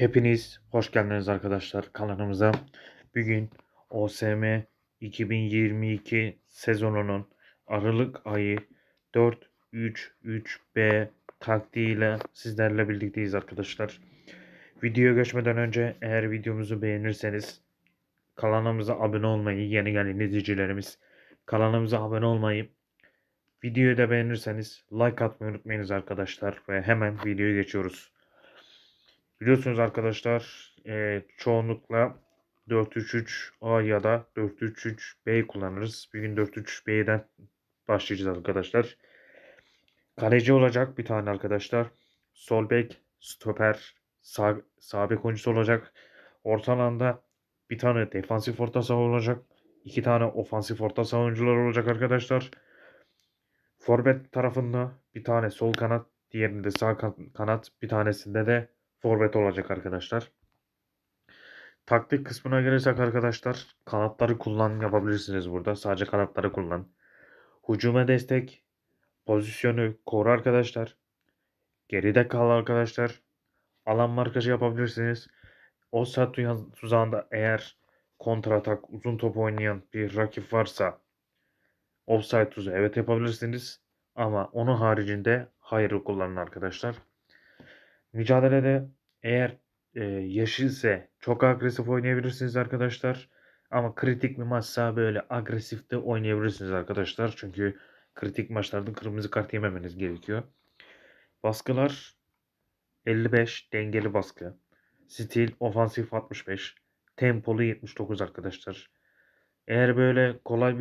Hepiniz hoş geldiniz arkadaşlar kanalımıza. Bugün OSM 2022 sezonunun Aralık ayı 4-3-3-B taktiğiyle sizlerle birlikteyiz arkadaşlar. Videoya geçmeden önce eğer videomuzu beğenirseniz kanalımıza abone olmayı yeni gelen izleyicilerimiz kanalımıza abone olmayı videoyu da beğenirseniz like atmayı unutmayınız arkadaşlar ve hemen videoya geçiyoruz. Biliyorsunuz arkadaşlar e, çoğunlukla 4-3-3-A ya da 4-3-3-B kullanırız. Bir gün 4-3-B'den 3 başlayacağız arkadaşlar. Kaleci olacak bir tane arkadaşlar. Sol bek, stoper, sağ, sağ bek oyuncusu olacak. Orta alanda bir tane defansif orta saha olacak. iki tane ofansif orta saha oyuncular olacak arkadaşlar. Forvet tarafında bir tane sol kanat, diğerinde sağ kanat, bir tanesinde de forvet olacak arkadaşlar. Taktik kısmına gelirsek arkadaşlar kanatları kullan yapabilirsiniz burada. Sadece kanatları kullan. Hücuma destek, pozisyonu koru arkadaşlar. Geride kal arkadaşlar. Alan markajı yapabilirsiniz. O saat tuzağında eğer kontra atak uzun top oynayan bir rakip varsa offside tuzu evet yapabilirsiniz. Ama onun haricinde hayırı kullanın arkadaşlar. Mücadelede eğer e, yaşı çok agresif oynayabilirsiniz arkadaşlar. Ama kritik bir maçsa böyle agresif de oynayabilirsiniz arkadaşlar. Çünkü kritik maçlarda kırmızı kart yememeniz gerekiyor. Baskılar 55 dengeli baskı. Stil ofansif 65. Tempolu 79 arkadaşlar. Eğer böyle kolay